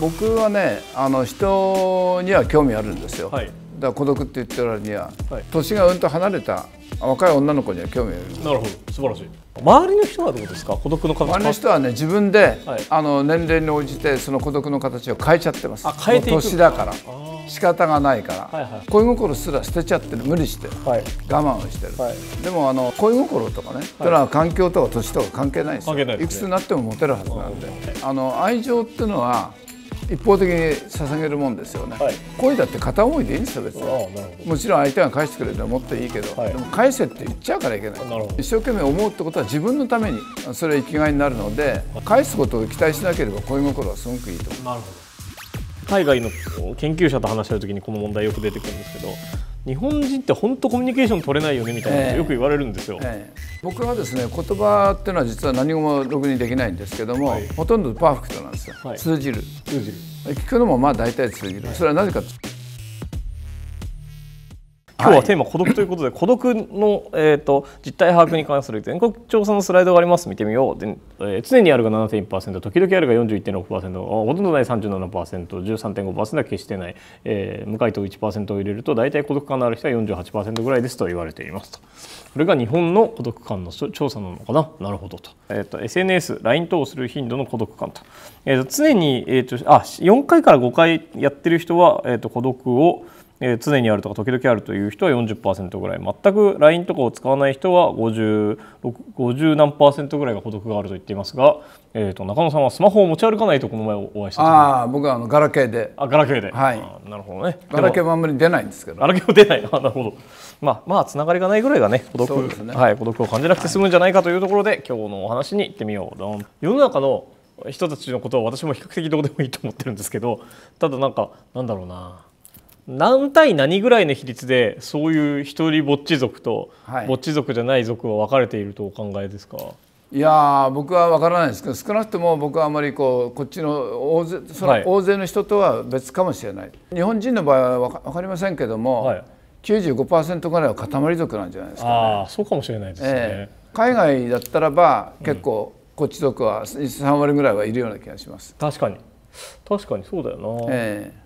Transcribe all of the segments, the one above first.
僕はねあの人には興味あるんですよ、はい、だから孤独って言ってる割には、はい、年がうんと離れた若い女の子には興味あるなるほど素晴らしい周りの人はどうですか孤独の形周りの人はね自分で、はい、あの年齢に応じてその孤独の形を変えちゃってますあ変えてい年だから仕方がないから、はいはい、恋心すら捨てちゃってる無理して、はい、我慢をしてる、はい、でもあの恋心とかね、はい、というのは環境とか年とか関係ないですよ、ね、いくつになってもモテるはずなんであの愛情っていうのは一方的に捧げるもんですよね、はい、恋だって片思いでいいんですよ別にもちろん相手が返してくれるのはもっといいけど、はい、でも返せって言っちゃうからいけない一生懸命思うってことは自分のためにそれは生きがいになるので返すことを期待しなければ恋心はすごくいいと思う海外の研究者と話してる時にこの問題よく出てくるんですけど日本人って本当コミュニケーション取れないよねみたいなことよく言われるんですよ、えええ、僕はですね言葉っていうのは実は何もろくにできないんですけども、はい、ほとんどパーフェクトなんですよ、はい、通じる通じる聞くのもまあ大体通じる、はい、それはなぜか今日はテーマ孤独ということで、はい、孤独の、えーと、実態把握に関する全国調査のスライドがあります見てみようで、えー、常にあるが7.1%時々あるが41.6%ほとんどない 37%13.5% は決してない、えー、無回答1%を入れると大体孤独感のある人は48%ぐらいですと言われていますとこれが日本の孤独感の調査なのかななるほどと,、えーと、SNSLINE 等をする頻度の孤独感と,、えーと、と常に、えー、とあ4回から5回やってる人は、えー、と孤独をえ常にあるとか時々あるという人は40%ぐらい全く LINE とかを使わない人は 50, 50何パーセントぐらいが孤独があると言っていますが、えー、と中野さんはスマホを持ち歩かないとこの前お会いしたああ僕はあのガラケーであガラケーで、はい、なるほどねガラケーはあんまり出ないんですけどガラケーも出ないあなるほどまあまあつながりがないぐらいがね孤独、ね、はい、孤独を感じなくて済むんじゃないかというところで、はい、今日のお話に行ってみよう世の中の人たちのことは私も比較的どうでもいいと思ってるんですけどただなんかなんだろうな何対何ぐらいの比率でそういう一人ぼっち族とぼっち族じゃない族は分かれているとお考えですか、はい、いや僕は分からないですけど少なくとも僕はあまりこうこっちの大勢その大勢の人とは別かもしれない、はい、日本人の場合は分かりませんけども、はい、95%ぐらいは塊族なんじゃないですか、ね、あそうかもしれないですね、えー、海外だったらば結構、こっち族は3割ぐらいはいるような気がします、うん、確かに確かにそうだよな、えー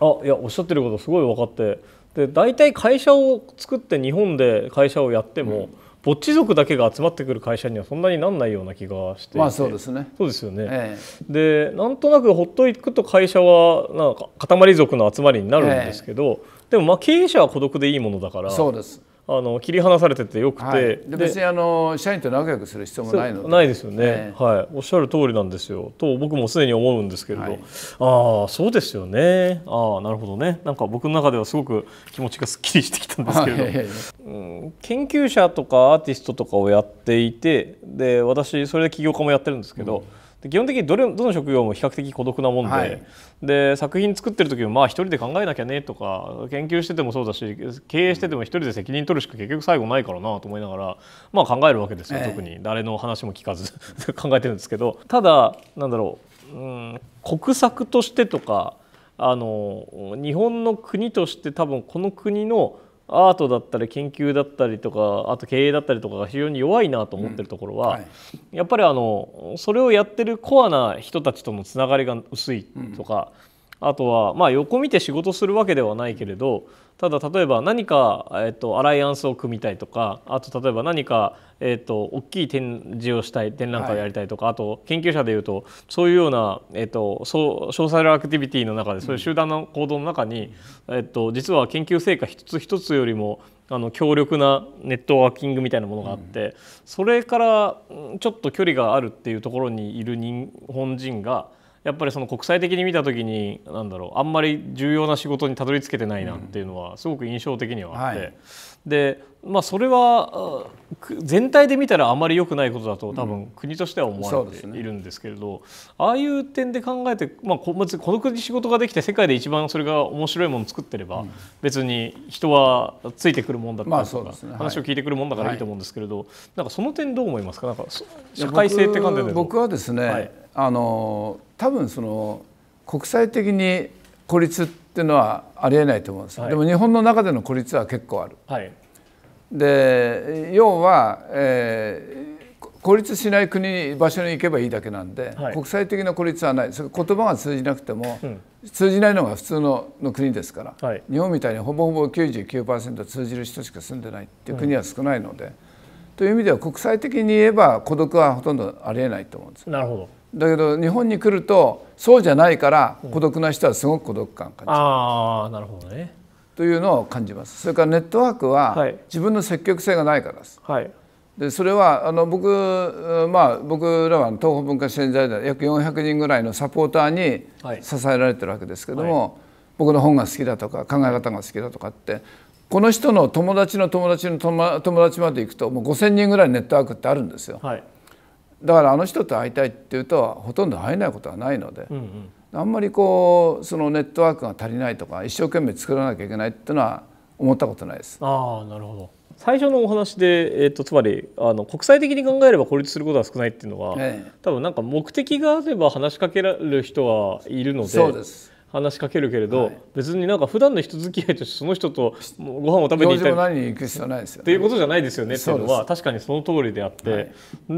あいやおっしゃってることすごい分かってで大体会社を作って日本で会社をやっても、うん、ぼっち族だけが集まってくる会社にはそんなになんないような気がしてまあそうですねそうですよね、ええ、でなんとなくほっといくと会社はなんか塊族の集まりになるんですけど、え、でもまあ経営者は孤独でいいものだからそうですあの切り離されててよくて、はい、別にあの社員と仲良くする必要もないのないですよね、ね、はい、おっしゃる通りなんですよと僕もすでに思うんですけれど、はい、ああそうですよねああなるほどねなんか僕の中ではすごく気持ちがすっきりしてきたんですけれど、はい、うん、研究者とかアーティストとかをやっていてで私それで起業家もやってるんですけど、うんで基本的にどれどの職業も比較的孤独なもんではい、で作品作ってる時もまあ一人で考えなきゃねとか研究しててもそうだし経営してても一人で責任取るしか結局最後ないからなと思いながら、まあ、考えるわけですよ、ええ、特に誰の話も聞かず 考えてるんですけどただなんだろう、うん、国策としてとかあの日本の国として多分この国のアートだったり研究だったりとかあと経営だったりとかが非常に弱いなと思ってるところは、うんはい、やっぱりあのそれをやってるコアな人たちとのつながりが薄いとか。うんあとは、まあ、横見て仕事するわけではないけれどただ例えば何か、えーと、アライアンスを組みたいとかあと例えば何か、えーと、大きい展示をしたい展覧会をやりたいとか、はい、あと研究者でいうとそういうような、えーと、そうソーシャルアクティビティの中でそういう集団の行動の中に、うん、えー、と実は研究成果一つ一つよりもあの強力なネットワーキングみたいなものがあって、うん、それからちょっと距離があるっていうところにいる日本人が。やっぱりその国際的に見た時に何だろうあんまり重要な仕事にたどり着けてないなっていうのはすごく印象的にはあって、うんはい、でまあ、それは全体で見たらあまり良くないことだと多分国としては思われているんですけれど、うんね、ああいう点で考えて、まあ、こまずこの国仕事ができて世界で一番それが面白いものを作ってれば、別に人はついてくるもんだったりとか、話を聞いてくるもんだからいいと思うんですけれど、なんかその点どう思いますかなんか社会性って感じで僕はですね、はいあの多分その国際的に孤立っていうのはありえないと思うんです、はい、でも日本の中での孤立は結構ある。はい、で要は、えー、孤立しない国場所に行けばいいだけなんで、はい、国際的な孤立はないそれ言葉が通じなくても、うん、通じないのが普通のの国ですから、日本みたいにほぼほぼ99%通じる人しか住んでないっていう国は少ないので、うん、という意味では国際的に言えば孤独はほとんどありえないと思うんです。なるほどだけど日本に来るとそうじゃないから孤独な人はすごく孤独感感じる、うん、あなるほどねというのを感じますそれからネットワークは自分の積極性がないからです、はい、でそれはあの僕,、まあ、僕らは東方文化支援財団約400人ぐらいのサポーターに支えられてるわけですけども、はい、僕の本が好きだとか考え方が好きだとかってこの人の友達の友達の友達まで行くともう5,000人ぐらいネットワークってあるんですよ。はいだからあの人と会いたいっていうとはほとんど会えないことはないので、うんうん、あんまりこうそのネットワークが足りないとか一生懸命作らなきゃいけないっていうのは思ったことないです。あなるほど最初のお話で、えーと、つまりあの国際的に考えれば孤立することは少ないっていうのは、ええ、多分なんか目的があれば話しかけられる人はいるのでそうです話しかけるけれど、はい、別になんか普段の人付き合いとしてその人とご飯を食べに行ったり行く必要ないですよ、ね、っていうことじゃないですよねっていうのは確かにその通りであって、は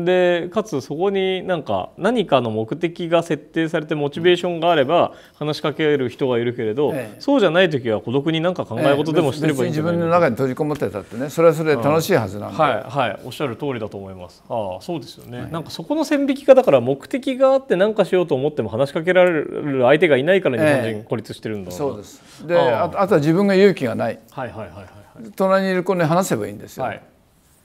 い、でかつそこになんか何かの目的が設定されてモチベーションがあれば話しかける人がいるけれど、うん、そうじゃない時は孤独になんか考え事でもしてればいいんじゃない、ええ、自分の中に閉じこもってたってねそれはそれで楽しいはずなんで、うん、はいはいおっしゃる通りだと思いますああそうですよね、はい、なんかそこの線引きがだから目的があって何かしようと思っても話しかけられる相手がいないから日本で孤立してるんだ、はい、そうですであとは自分が勇気がない,、はいはいはいはい、隣にいる子に話せばいいんですよ、はい、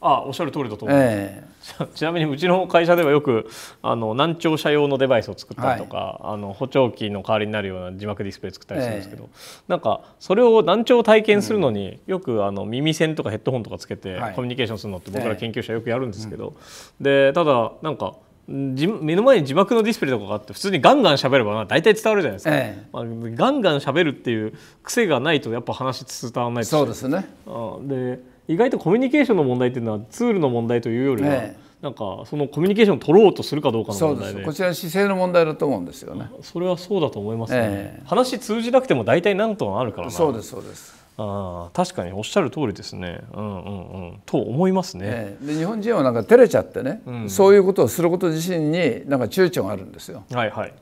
あおっしゃる通りだと思います、えー、ちなみにうちの会社ではよくあの難聴者用のデバイスを作ったりとか、はい、あの補聴器の代わりになるような字幕ディスプレイ作ったりするんですけど、えー、なんかそれを難聴を体験するのに、よくあの耳栓とかヘッドホンとかつけてコミュニケーションするのって僕ら研究者よくやるんですけど、えー、でただなんか目の前に字幕のディスプレイとかがあって普通にガンガン喋れば大体伝わるじゃないですか、ええ、まあ、ガンガン喋るっていう癖がないとやっぱ話伝わらないそうですねあで意外とコミュニケーションの問題っていうのはツールの問題というよりは、え、なんかそのコミュニケーションを取ろうとするかどうかの問題でこちら姿勢の問題だと思うんですよねそれはそうだと思いますね、話通じなくても大体何とかあるからそうですそうですあ確かにおっしゃる通りですね、うんうんうん、と思いますね、ね、で日本人はなんか照れちゃってね、うん、そういうことをすること自身になんか躊躇があるんですよ。はいはい、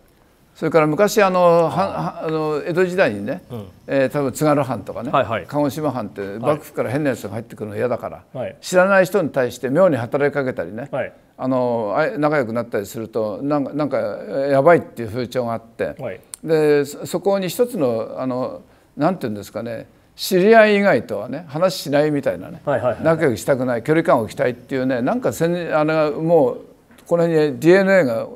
それから昔あのはあの江戸時代にね、うん、えー、多分津軽藩とかね、はいはい、鹿児島藩って幕府から変なやつが入ってくるの嫌だから、はい、知らない人に対して妙に働きかけたりね、はい、あの仲良くなったりするとなんかなんかやばいっていう風潮があって、はい、でそこに一つのあのなんていうんですかね知り合い以外とはね話しないみたいなね、はいはいはい、仲良くしたくない距離感を置きたいっていうねなんかせんあのもうこの辺に DNA が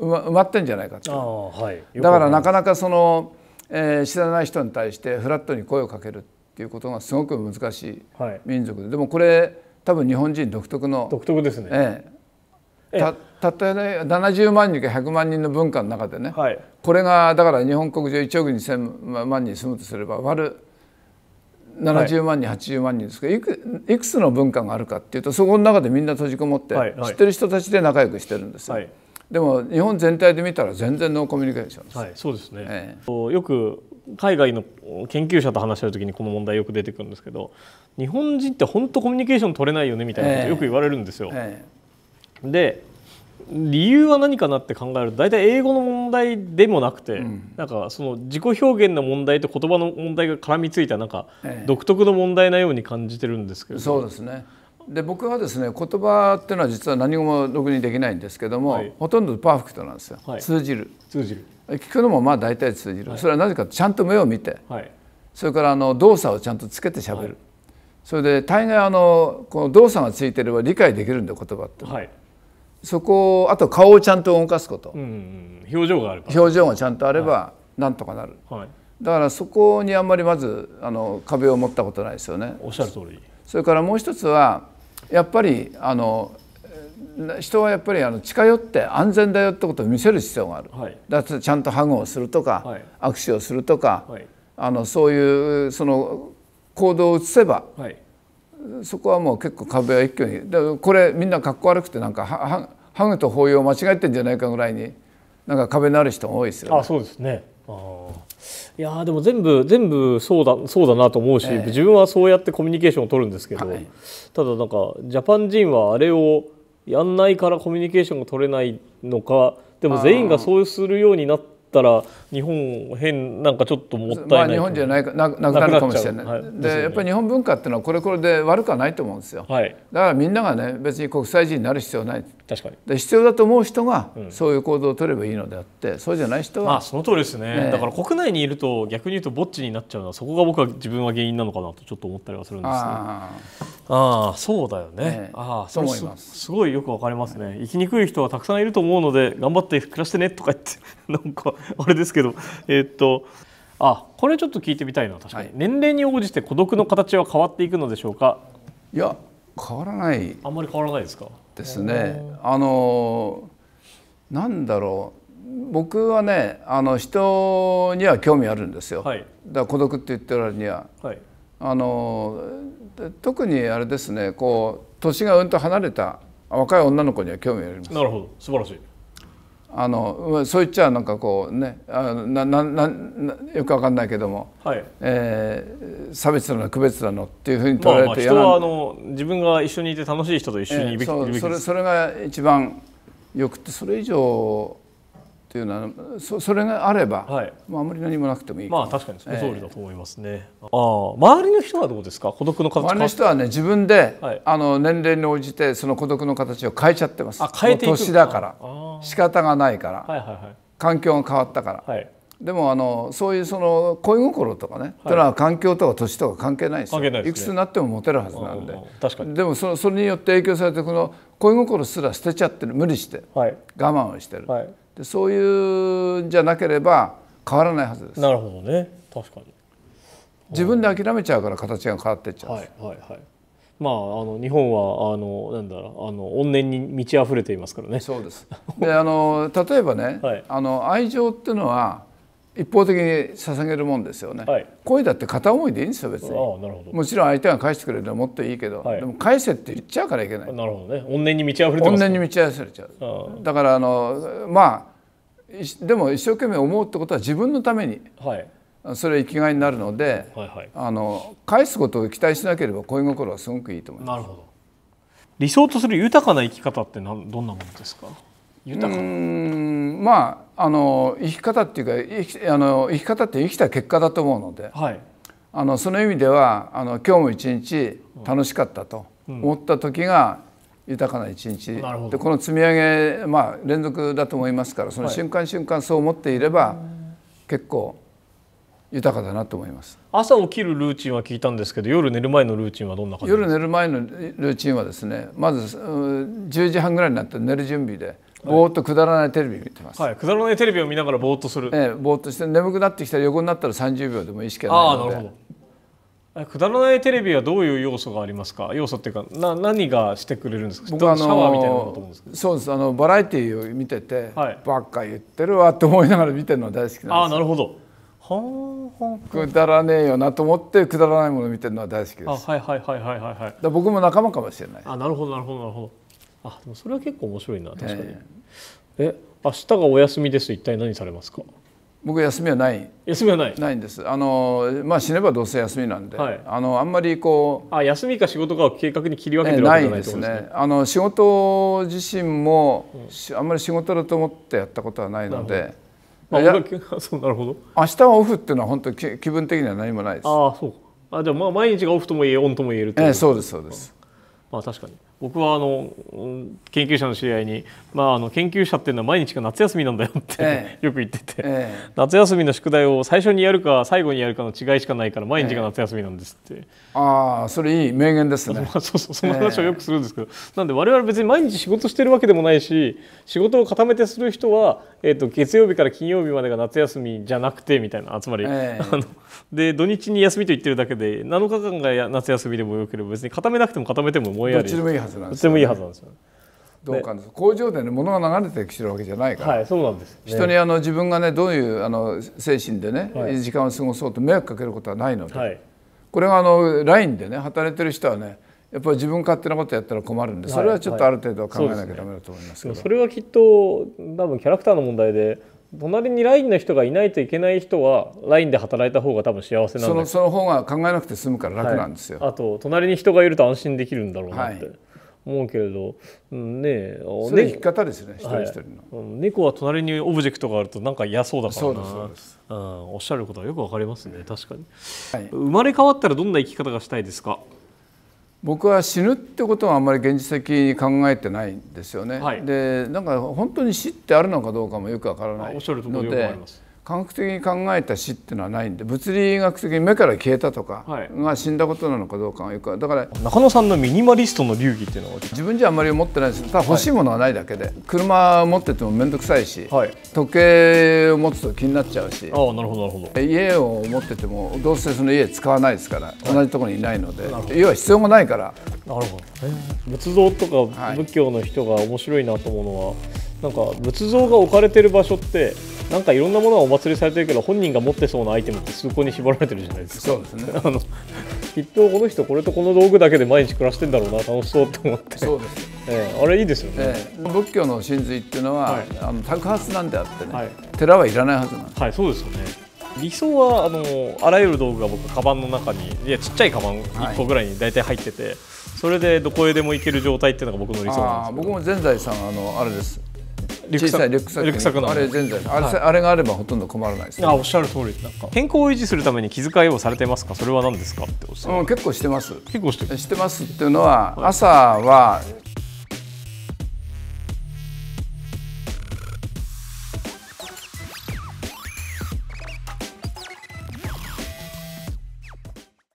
埋まってんじゃないかってはい、だからなかなかその、えー、知らない人に対してフラットに声をかけるっていうことがすごく難しい民族で、はい、でもこれ多分日本人独特の独特ですね、ええ、たたったね70万人か100万人の文化の中でね、はい、これがだから日本国中1億2,000万人住むとすれば割る70万人、はい、80万人ですけどいくいくつの文化があるかっていうとそこの中でみんな閉じこもって、はいはい、知ってる人たちで仲良くしてるんですよ。はい、でも日本全体で見たら全然ノーコミュニケーションです、はい、そうですね、ええ、よく海外の研究者と話してる時にこの問題よく出てくるんですけど日本人って本当コミュニケーション取れないよねみたいなことよく言われるんですよ。え、で理由は何かなって考えると大体英語の問題でもなくて、うん、なんかその自己表現の問題と言葉の問題が絡みついたなんか独特の問題なように感じてるんですけど、ええ、そうですねで僕はですね言葉っていうのは実は何も独にできないんですけども、はい、ほとんどパーフェクトなんですよ、はい、通じる通じる聞くのもまあ大体通じる、はい、それはなぜかちゃんと目を見て、それからあの動作をちゃんとつけてしゃべる、それで大概あのこの動作がついてれば理解できるんで言葉って。はいそこあと顔をちゃんと動かすこと、うん、表情があれば表情がちゃんとあればなんとかなる、はい、だからそこにあんまりまずあの壁を持ったことないですよねおっしゃる通りそれからもう一つはやっぱりあの人はやっぱりあの近寄って安全だよってことを見せる必要がある、はい、だってちゃんとハグをするとか、はい、握手をするとか、はい、あのそういうその行動を移せば、はい、そこはもう結構壁は一挙にでこれみんなかっこ悪くてなんかはハグと抱擁を間違えてんじゃないかぐらいになんか壁のある人も多いですよ、ね、あそうですねあいやでも全部全部そうだそうだなと思うし、えー、自分はそうやってコミュニケーションを取るんですけど、はい、ただなんかジャパン人はあれをやんないからコミュニケーションが取れないのかでも全員がそうするようになってたら日本変なんかちょっともったいない、まあ、日本じゃないかなくなるかもしれない、はい、で、ね、やっぱり日本文化っていうのはこれこれで悪くはないと思うんですよ、はい、だからみんながね別に国際人になる必要ない確かにで必要だと思う人がそういう行動を取ればいいのであって、うん、そうじゃない人は、まあ、その通りですね、ね、だから国内にいると逆に言うとぼっちになっちゃうのはそこが僕は自分は原因なのかなとちょっと思ったりはするんですねああそうだよね、ね、ああそう思いますすごいよくわかりますね、はい、生きにくい人はたくさんいると思うので頑張って暮らしてねとか言って なんかあれですけどえー、っとあこれちょっと聞いてみたいな確かに、はい、年齢に応じて孤独の形は変わっていくのでしょうかいや変わらないあんまり変わらないですかですね。あのなんだろう僕はねあの人には興味あるんですよ、はい、だ孤独って言ってる割には、はい、あの特にあれですねこう年がうんと離れた若い女の子には興味ありますなるほど素晴らしいあのそう言っちゃなんかこうねあなななよくわかんないけども、はいえー、差別なの区別なのっていうふうに取られて嫌な、まあ、人はあの自分が一緒にいて楽しい人と一緒にいるべき、えー、そそそれが一番よくてそれ以上っていうのはそそれがあれば、はい、まあ、あまり何もなくてもいいまあ確かにその通りだと思いますね、えー、あ周りの人はどうですか孤独の形周りの人はね自分で、はい、あの年齢に応じてその孤独の形を変えちゃってますあ変えて年だから仕方がないから、はいはいはい、環境が変わったから、はい、でもあのそういうその恋心とかね、はい、というのは環境とか年とか関係ないですよいです、ね、いくつになってもモテるはずなんで確かにでもそそれによって影響されてこの恋心すら捨てちゃってる無理して、はい、我慢をしてる、はいでそういうんじゃなければ変わらないはずです。なるほどね確かに自分で諦めちゃうから形が変わってっちゃう、はいはいはい、まああの日本はあのなんだろうあの怨念に満ち溢れていますからね。そうです。であの例えばね、はい、あの愛情っていうのは一方的に捧げるもんですよね、はい、恋だって片思いでいいんですよ別にもちろん相手が返してくれるのもっといいけど、はい、でも返せって言っちゃうからいけないなるほどね怨念に満ち溢れてます、怨念に満ち溢れちゃうだからあのまあでも一生懸命思うってことは自分のために、はい、それ生きがいになるので、はいはい、あの返すことを期待しなければ恋心はすごくいいと思いますなるほど理想とする豊かな生き方ってどんなものですか豊かうんまああの生き方っていうか生あの生き方って生きた結果だと思うので、はい、あのその意味ではあの今日も一日楽しかったと思った時が、豊かな一日、でこの積み上げ、まあ、連続だと思いますからその瞬間瞬間そう思っていれば、はい、結構豊かだなと思います朝起きるルーチンは聞いたんですけど夜寝る前のルーチンはどんな感じ夜寝る前のルーチンはですねまず10時半ぐらいになって寝る準備でぼーっとくだらないテレビ見てます、はい、くだらないテレビを見ながらぼーっとする、ええ、ぼーっとして眠くなってきたら横になったら30秒でもい識がないのであなるほどくだらないテレビはどういう要素がありますか要素っていうかな何がしてくれるんですか僕あのシャワーみたいなのだと思うんですけどそうですあのバラエティーを見てて、はい、ばっか言ってるわと思いながら見てるのは大好きなんですああなるほどはあくだらねえよなと思ってくだらないものを見てるのは大好きですあはいはいはいはいはい、はい、僕も仲間かもしれないあなるほどなるほどなるほどあでもそれは結構面白いな確かに、えー、え明日がお休みです一体何されますか僕休みはない休みはないないんですあのまあ死ねばどうせ休みなんで、はい、あのあんまりこうあ休みか仕事かを計画に切り分けてるわけじゃないですね、ね、あの仕事自身も、うん、あんまり仕事だと思ってやったことはないのでまあ、そうなるほど 明日はオフっていうのは本当に気分的には何もないですあそうあじゃあまあ毎日がオフとも言えオンとも言えるええそうですそうですまあ確かに僕はあの研究者の知り合いに、まあ、あの研究者っていうのは毎日が夏休みなんだよって、ええ、よく言ってて、え、夏休みの宿題を最初にやるか最後にやるかの違いしかないから毎日が夏休みなんですって、ああそれいい名言ですね、まあ、そうそうその話をよくするんですけど、なんで我々別に毎日仕事してるわけでもないし仕事を固めてする人は、えーと、月曜日から金曜日までが夏休みじゃなくてみたいなつまり、あので土日に休みと言ってるだけで7日間が夏休みでもよければ別に固めなくても固めても燃えやりどっちでもいいはずずなんです、ね、とてもいいはずなんですよどうかです工場でね物が流れてきてるわけじゃないから、はい、そうなんです、ね、人にあの自分がねどういうあの精神でね、はい、時間を過ごそうと迷惑かけることはないので、はい、これがあのラインでね働いてる人はねやっぱり自分勝手なことやったら困るんで、それはちょっとある程度は考えなきゃだめだと思いますけど、はいはいそね、それはきっと多分キャラクターの問題で隣にラインの人がいないといけない人はラインで働いた方が多分幸せなんでそのその方が考えなくて済むから楽なんですよ、はい、あと隣に人がいると安心できるんだろうなって。思うけれど、うん、ねそれ生き方ですね、ね、一人一人の、うん、猫は隣にオブジェクトがあるとなんか嫌そうだからそうでおっしゃることはよくわかりますね確かに、はい、生まれ変わったらどんな生き方がしたいですか僕は死ぬってことはあんまり現実的に考えてないんですよね、はい、でなんか本当に死ってあるのかどうかもよくわからないおっしゃるところよくあります科学的に考えた死っていうのはないんで物理学的に目から消えたとかが死んだことなのかどうかがよくだから中野さんのミニマリストの流儀っていうのは自分じゃあんまり思ってないですただ欲しいものはないだけで、はい、車持ってても面倒くさいし、はい、時計を持つと気になっちゃうしあなるほどなるほど家を持っててもどうせその家使わないですから、同じところにいないので家は必要もないからなるほど、仏像とか仏教の人が面白いなと思うのは、なんか仏像が置かれてる場所ってなんかいろんなものがお祭りされてるけど本人が持ってそうなアイテムって崇高に縛られてるじゃないですかそうですね あのきっとこの人これとこの道具だけで毎日暮らしてんだろうな楽しそうと思ってそうです、えあれいいですよね、え仏教の神髄っていうのは、はい、あの宅発なんであってね、はい、寺はいらないはずなんです、はい、そうですよね理想はあのあらゆる道具が僕カバンの中にいやちっちゃいカバン1個ぐらいに大体入ってて、はい、それでどこへでも行ける状態っていうのが僕の理想なんです僕も全財さんあのあれですリュックサックックサックのあれ全然あれ,、あれがあればほとんど困らないです、ね、あおっしゃる通りなんか健康を維持するために気遣いをされてますかそれは何ですかっておっしゃる、うん、結構してます結構してしてますっていうのは、朝は